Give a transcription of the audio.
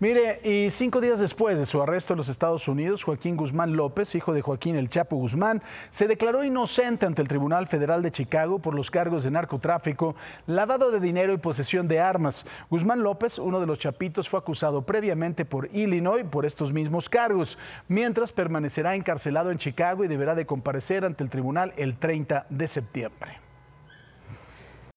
Mire, y cinco días después de su arresto en los Estados Unidos, Joaquín Guzmán López, hijo de Joaquín El Chapo Guzmán, se declaró inocente ante el Tribunal Federal de Chicago por los cargos de narcotráfico, lavado de dinero y posesión de armas. Guzmán López, uno de los chapitos, fue acusado previamente por Illinois por estos mismos cargos, mientras permanecerá encarcelado en Chicago y deberá de comparecer ante el tribunal el 30 de septiembre.